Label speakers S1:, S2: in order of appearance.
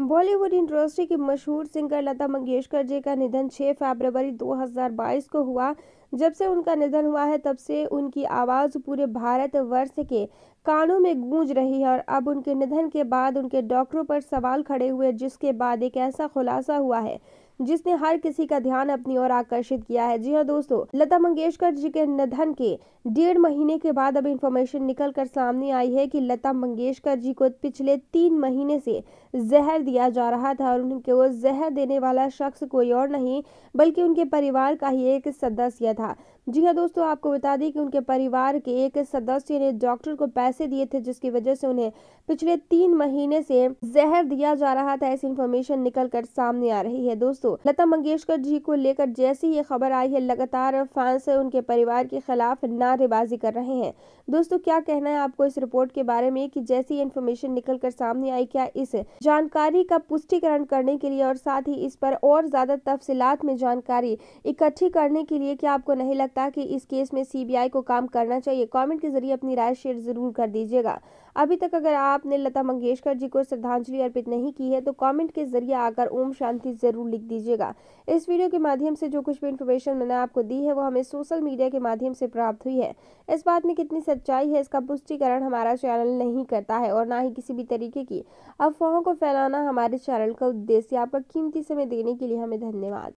S1: Bollywood industry की मशहूर singer लता मंगेशकर जी का निधन 6 फरवरी 2022 को हुआ जब से उनका निधन हुआ है तब से उनकी आवाज़ पूरे भारत वर्ष के कानों में गूंज रही है और अब उनके निधन के बाद उनके डॉक्टरों पर सवाल खड़े हुए जिसके बाद एक ऐसा खुलासा हुआ है जिसने हर किसी का ध्यान अपनी ओर आकर्षित किया है जी हाँ दोस्तों लता मंगेशकर जी के निधन के डेढ़ महीने के बाद अब इन्फॉर्मेशन निकल कर सामने आई है कि लता मंगेशकर जी को पिछले तीन महीने से जहर दिया जा रहा था और उनके वो जहर देने वाला शख्स कोई और नहीं बल्कि उनके परिवार का ही एक सदस्य था that जी हाँ दोस्तों आपको बता दें कि उनके परिवार के एक सदस्य ने डॉक्टर को पैसे दिए थे जिसकी वजह से उन्हें पिछले तीन महीने से जहर दिया जा रहा था ऐसी इन्फॉर्मेशन निकल कर सामने आ रही है दोस्तों लता मंगेशकर जी को लेकर जैसी ये खबर आई है लगातार फैंस उनके परिवार के खिलाफ नारेबाजी कर रहे हैं दोस्तों क्या कहना है आपको इस रिपोर्ट के बारे में की जैसी इन्फॉर्मेशन निकल कर सामने आई क्या इस जानकारी का पुष्टिकरण करने के लिए और साथ ही इस पर और ज्यादा तफसीलात में जानकारी इकट्ठी करने के लिए क्या आपको नहीं लगता लगता कि इस केस में सीबीआई को काम करना चाहिए कमेंट के जरिए अपनी राय शेयर जरूर कर दीजिएगा अभी तक अगर आपने लता मंगेशकर जी को श्रद्धांजलि अर्पित नहीं की है तो कमेंट के जरिए आकर ओम शांति जरूर लिख दीजिएगा इस वीडियो के माध्यम से जो कुछ भी इन्फॉर्मेशन मैंने आपको दी है वो हमें सोशल मीडिया के माध्यम से प्राप्त हुई है इस बात में कितनी सच्चाई है इसका पुष्टिकरण हमारा चैनल नहीं करता है और ना ही किसी भी तरीके की अफवाहों को फैलाना हमारे चैनल का उद्देश्य आपका कीमती समय देने के लिए हमें धन्यवाद